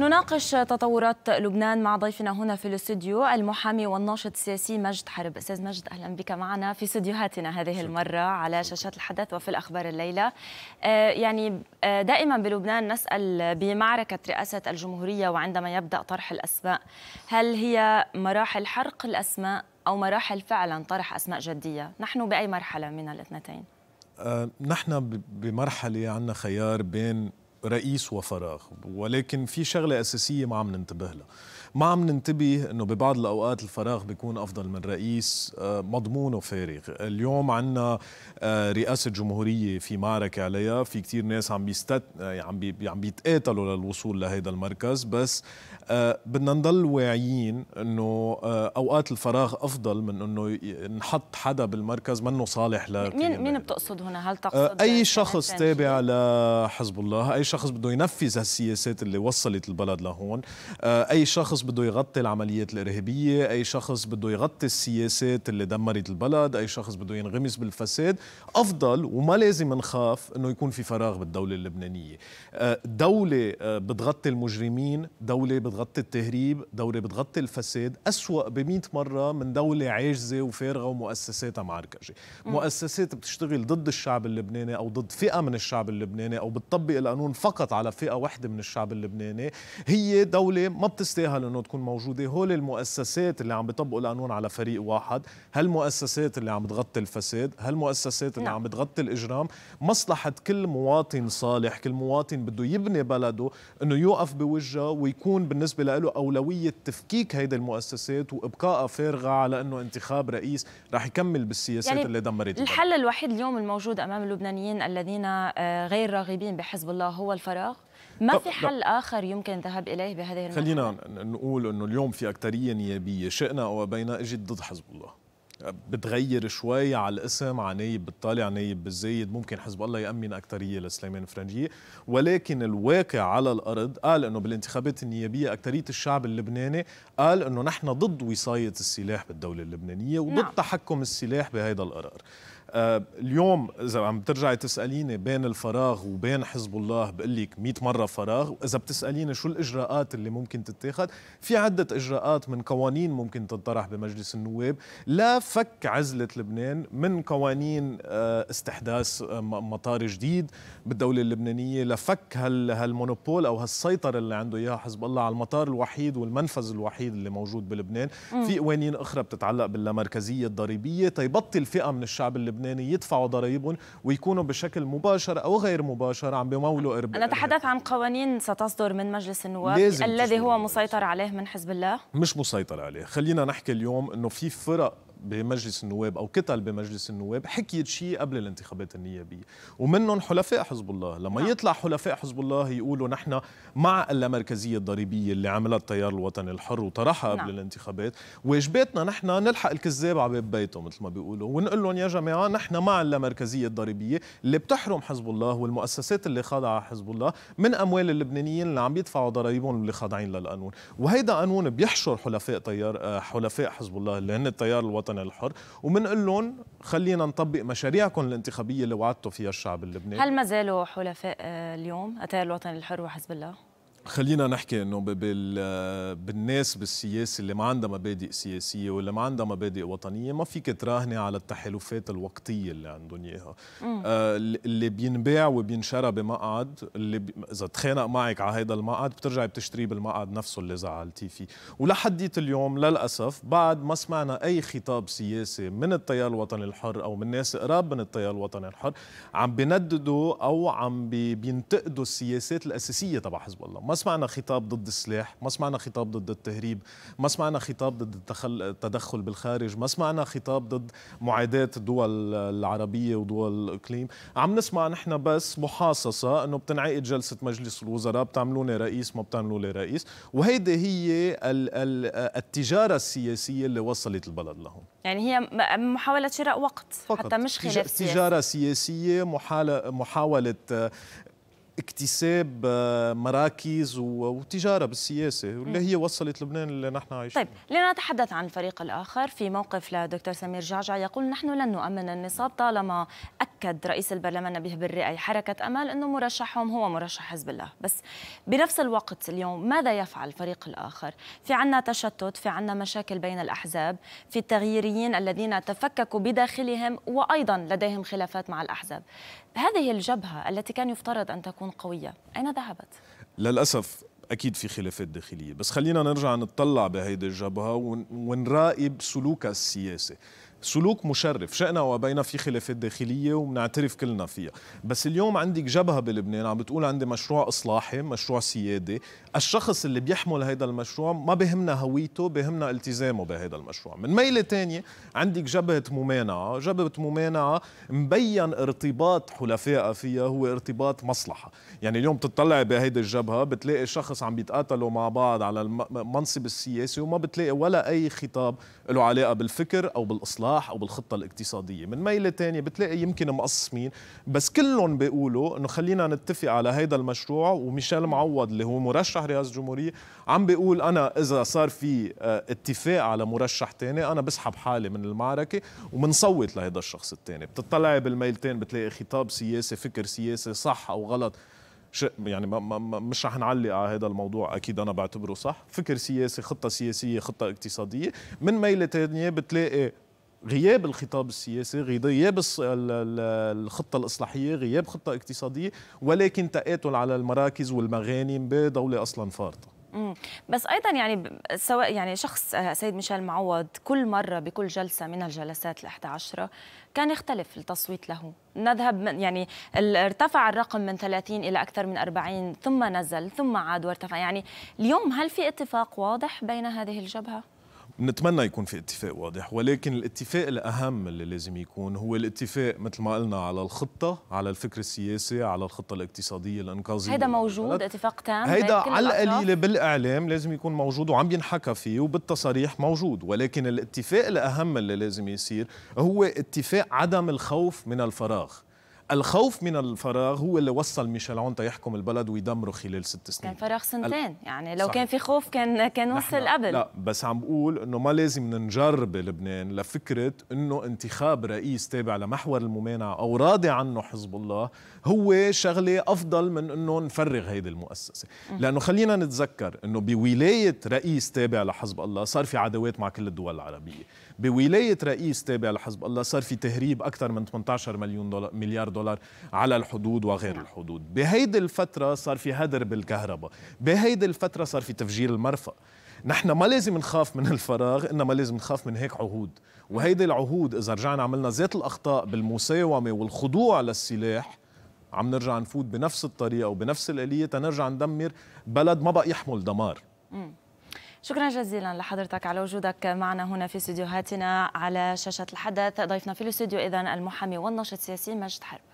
نناقش تطورات لبنان مع ضيفنا هنا في الاستوديو المحامي والناشط السياسي مجد حرب استاذ مجد اهلا بك معنا في استديوهاتنا هذه المره على شاشات الحدث وفي الاخبار الليله آه، يعني آه، دائما بلبنان نسال بمعركه رئاسه الجمهوريه وعندما يبدا طرح الاسماء هل هي مراحل حرق الاسماء او مراحل فعلا طرح اسماء جديه نحن باي مرحله من الاثنتين آه، نحن بمرحله عندنا خيار بين رئيس وفراغ ولكن في شغلة أساسية ما عم ننتبه لها ما عم ننتبه أنه ببعض الأوقات الفراغ بيكون أفضل من رئيس آه، مضمون وفارغ اليوم عنا آه، رئاسة جمهورية في معركة عليها في كتير ناس عم بيستت... آه، عم, عم بيتقاتلوا للوصول لهذا المركز بس بدنا نضل واعيين أنه أوقات الفراغ أفضل من أنه نحط حدا بالمركز منه صالح لك مين مين بتقصد هنا هل تقصد أي شخص تابع لحزب الله أي شخص شخص بده ينفذ هالسياسات اللي وصلت البلد لهون آه، اي شخص بده يغطي العمليات الارهابيه اي شخص بده يغطي السياسات اللي دمرت البلد اي شخص بده ينغمس بالفساد افضل وما لازم نخاف انه يكون في فراغ بالدوله اللبنانيه آه، دوله آه، بتغطي المجرمين دوله بتغطي التهريب دوله بتغطي الفساد اسوا ب مره من دوله عاجزه وفارغه ومؤسساتها معركشه مؤسسات بتشتغل ضد الشعب اللبناني او ضد فئه من الشعب اللبناني او بتطبق القانون فقط على فئة واحدة من الشعب اللبناني هي دولة ما بتستاهل أنه تكون موجودة هول المؤسسات اللي عم بيطبقوا القانون على فريق واحد هالمؤسسات اللي عم بتغطي الفساد هالمؤسسات اللي نعم. عم بتغطي الإجرام مصلحة كل مواطن صالح كل مواطن بده يبني بلده أنه يوقف بوجهه ويكون بالنسبة له أولوية تفكيك هيدي المؤسسات وإبقائها فارغة على أنه انتخاب رئيس رح يكمل بالسياسات يعني اللي دمرت الحل الوحيد اليوم الموجود أمام اللبنانيين الذين آه، غير راغبين بحزب الله هو هو الفراغ ما في حل اخر يمكن الذهاب اليه بهذه المرحله خلينا نقول انه اليوم في اكثريه نيابيه شئنا او ابينا اجت ضد حزب الله بتغير شوي على الاسم على نايب بالطالع نايب بالزايد ممكن حزب الله يامن اكثريه لسليمان فرنجيه ولكن الواقع على الارض قال انه بالانتخابات النيابيه اكثريه الشعب اللبناني قال انه نحن ضد وصايه السلاح بالدوله اللبنانيه وضد نعم. تحكم السلاح بهذا القرار آه، اليوم اذا عم ترجعي تساليني بين الفراغ وبين حزب الله بقول لك 100 مره فراغ واذا بتساليني شو الاجراءات اللي ممكن تتاخذ في عده اجراءات من قوانين ممكن تنطرح بمجلس النواب لا فك عزله لبنان من قوانين آه، استحداث آه، مطار جديد بالدوله اللبنانيه لفك هال هالمونوبول او هالسيطره اللي عنده اياها حزب الله على المطار الوحيد والمنفذ الوحيد اللي موجود بلبنان في قوانين اخرى بتتعلق باللامركزيه الضريبيه تيبطل فئه من الشعب اللبناني اللبناني يدفعوا ضرائبهم ويكونوا بشكل مباشر او غير مباشر عم بيمولوا ارباح انا اتحدث عن قوانين ستصدر من مجلس النواب الذي هو مسيطر عليه من حزب الله مش مسيطر عليه خلينا نحكي اليوم انه في فرق بمجلس النواب او كتل بمجلس النواب حكيت شيء قبل الانتخابات النيابيه ومنهم حلفاء حزب الله لما نعم. يطلع حلفاء حزب الله يقولوا نحن مع اللامركزيه الضريبيه اللي عملها التيار الوطني الحر وطرحها قبل نعم. الانتخابات واجباتنا نحن نلحق الكذاب على باب بيته مثل ما بيقولوا ونقول لهم يا جماعه نحن مع اللامركزيه الضريبيه اللي بتحرم حزب الله والمؤسسات اللي خاضعه حزب الله من اموال اللبنانيين اللي عم يدفعوا ضرائبهم اللي خاضعين للقانون وهيدا قانون بيحشر حلفاء تيار آه، حلفاء حزب الله اللي هن التيار الوطني الوطن الحر ومنقول لهم خلينا نطبق مشاريعكم الانتخابيه اللي وعدتوا فيها الشعب اللبناني هل ما زالوا حلفاء آه، اليوم اتاي الوطن الحر وحزب الله خلينا نحكي انه بالناس بالسياسه اللي ما عندها مبادئ سياسيه واللي ما عندها مبادئ وطنيه ما فيك تراهني على التحالفات الوقتيه اللي عندهم اياها آه اللي بينباع وبينشرى بمقعد اللي ب... اذا تخانق معك على هذا المقعد بترجعي بتشتريه بالمقعد نفسه اللي زعلتي فيه ولحديت اليوم للاسف بعد ما سمعنا اي خطاب سياسي من التيار الوطني الحر او من ناس قراب من التيار الوطني الحر عم بنددوا او عم بينتقدوا السياسات الاساسيه تبع حزب الله سمعنا خطاب ضد السلاح ما سمعنا خطاب ضد التهريب ما سمعنا خطاب ضد التدخل بالخارج ما سمعنا خطاب ضد معاداة الدول العربية ودول الإقليم عم نسمع نحن بس محاصصة أنه بتنعقد جلسة مجلس الوزراء بتعملوني رئيس ما لي رئيس وهيدي هي ال ال التجارة السياسية اللي وصلت البلد لهون يعني هي محاولة شراء وقت فقط. حتى مش خلال تجارة سياسية محاولة اكتساب آه، مراكز وتجارة بالسياسة واللي هي وصلت لبنان اللي نحن عايشين طيب لنتحدث عن الفريق الآخر في موقف لدكتور سمير جعجع يقول نحن لن نؤمن النصاب طالما أكد رئيس البرلمان نبيه بالرئي حركة أمل أنه مرشحهم هو مرشح حزب الله بس بنفس الوقت اليوم ماذا يفعل الفريق الآخر؟ في عنا تشتت في عنا مشاكل بين الأحزاب في التغييريين الذين تفككوا بداخلهم وأيضا لديهم خلافات مع الأحزاب هذه الجبهة التي كان يفترض أن تكون قوية أين ذهبت؟ للأسف اكيد في خلافات داخليه بس خلينا نرجع نتطلع بهيدي الجبهه ونراقب سلوكها السياسي سلوك مشرف شئنا وبينا في خلافات داخلية وبنعترف كلنا فيها بس اليوم عندك جبهة بلبنان عم بتقول عندي مشروع إصلاحي مشروع سيادي الشخص اللي بيحمل هذا المشروع ما بهمنا هويته بهمنا التزامه بهذا المشروع من ميلة تانية عندك جبهة ممانعة جبهة ممانعة مبين ارتباط حلفائها فيها هو ارتباط مصلحة يعني اليوم بتطلعي بهيدي الجبهة بتلاقي شخص عم بيتقاتلوا مع بعض على المنصب السياسي وما بتلاقي ولا أي خطاب له علاقة بالفكر أو بالإصلاح بالسلاح او بالخطه الاقتصاديه من ميله ثانيه بتلاقي يمكن مقسمين بس كلهم بيقولوا انه خلينا نتفق على هذا المشروع وميشيل معوض اللي هو مرشح رئاسه الجمهوريه عم بيقول انا اذا صار في آه، اتفاق على مرشح ثاني انا بسحب حالي من المعركه وبنصوت لهذا الشخص الثاني بتطلعي بالميلتين بتلاقي خطاب سياسي فكر سياسي صح او غلط يعني ما ما مش رح نعلق على هذا الموضوع اكيد انا بعتبره صح فكر سياسي خطه سياسيه خطه اقتصاديه من ميله ثانيه بتلاقي غياب الخطاب السياسي غياب الخطة الإصلاحية غياب خطة اقتصادية ولكن تآتل على المراكز والمغانم بدولة أصلا فارطة بس ايضا يعني سواء يعني شخص آه، سيد ميشيل معوض كل مره بكل جلسه من الجلسات ال11 كان يختلف التصويت له نذهب من يعني ارتفع الرقم من 30 الى اكثر من 40 ثم نزل ثم عاد وارتفع يعني اليوم هل في اتفاق واضح بين هذه الجبهه نتمنى يكون في اتفاق واضح ولكن الاتفاق الأهم اللي لازم يكون هو الاتفاق مثل ما قلنا على الخطة على الفكر السياسي على الخطة الاقتصادية الإنقاذية هيدا موجود اتفاق تام هيدا على القليلة بالإعلام لازم يكون موجود وعم ينحكى فيه وبالتصاريح موجود ولكن الاتفاق الأهم اللي لازم يصير هو اتفاق عدم الخوف من الفراغ الخوف من الفراغ هو اللي وصل ميشيل عونتا يحكم البلد ويدمره خلال ست سنين كان فراغ سنتين ال... يعني لو صحيح. كان في خوف كان كان وصل قبل لا بس عم بقول انه ما لازم ننجر بلبنان لفكره انه انتخاب رئيس تابع لمحور الممانعه او راضي عنه حزب الله هو شغله افضل من انه نفرغ هيدي المؤسسه م. لانه خلينا نتذكر انه بولايه رئيس تابع لحزب الله صار في عداوات مع كل الدول العربيه بولايه رئيس تابع لحزب الله صار في تهريب اكثر من 18 مليون دولار مليار دولار على الحدود وغير نعم. الحدود بهيدي الفتره صار في هدر بالكهرباء بهيدي الفتره صار في تفجير المرفأ نحن ما لازم نخاف من الفراغ انما لازم نخاف من هيك عهود وهيدي العهود اذا رجعنا عملنا ذات الاخطاء بالمساومه والخضوع للسلاح عم نرجع نفوت بنفس الطريقه وبنفس الاليه تنرجع ندمر بلد ما بقى يحمل دمار شكرا جزيلا لحضرتك على وجودك معنا هنا في استديوهاتنا على شاشة الحدث ضيفنا في الاستوديو إذا المحامي والناشط السياسي مجد حرب